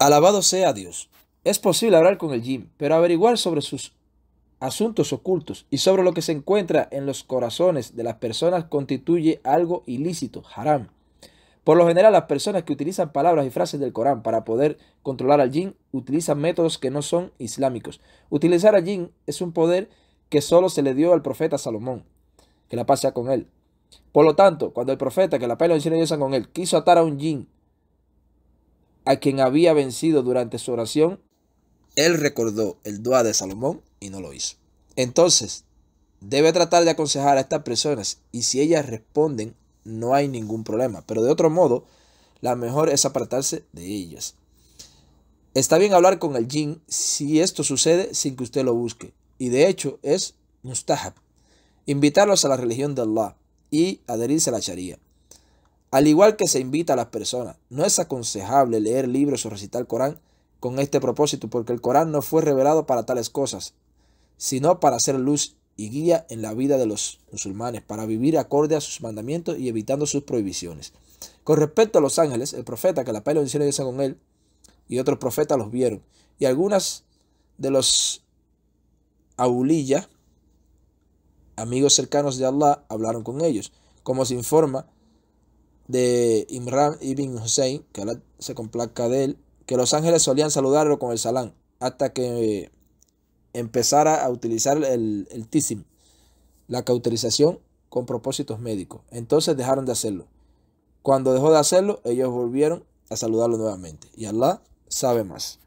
Alabado sea Dios. Es posible hablar con el yin, pero averiguar sobre sus asuntos ocultos y sobre lo que se encuentra en los corazones de las personas constituye algo ilícito, haram. Por lo general, las personas que utilizan palabras y frases del Corán para poder controlar al jin utilizan métodos que no son islámicos. Utilizar al jin es un poder que solo se le dio al profeta Salomón, que la pasea con él. Por lo tanto, cuando el profeta, que la paz y los con él, quiso atar a un jin a quien había vencido durante su oración, él recordó el dua de Salomón y no lo hizo. Entonces, debe tratar de aconsejar a estas personas y si ellas responden, no hay ningún problema. Pero de otro modo, la mejor es apartarse de ellas. Está bien hablar con el jin si esto sucede sin que usted lo busque. Y de hecho es mustahab. Invitarlos a la religión de Allah y adherirse a la sharia. Al igual que se invita a las personas, no es aconsejable leer libros o recitar el Corán con este propósito, porque el Corán no fue revelado para tales cosas, sino para ser luz y guía en la vida de los musulmanes, para vivir acorde a sus mandamientos y evitando sus prohibiciones. Con respecto a los ángeles, el profeta, que la paz y de con él, y otros profetas los vieron, y algunas de los aulillas, amigos cercanos de Allah, hablaron con ellos, como se informa de Imran ibn Hussein, que Allah se complaca de él, que los ángeles solían saludarlo con el salán hasta que empezara a utilizar el, el la cautelización con propósitos médicos. Entonces dejaron de hacerlo. Cuando dejó de hacerlo, ellos volvieron a saludarlo nuevamente. Y Allah sabe más.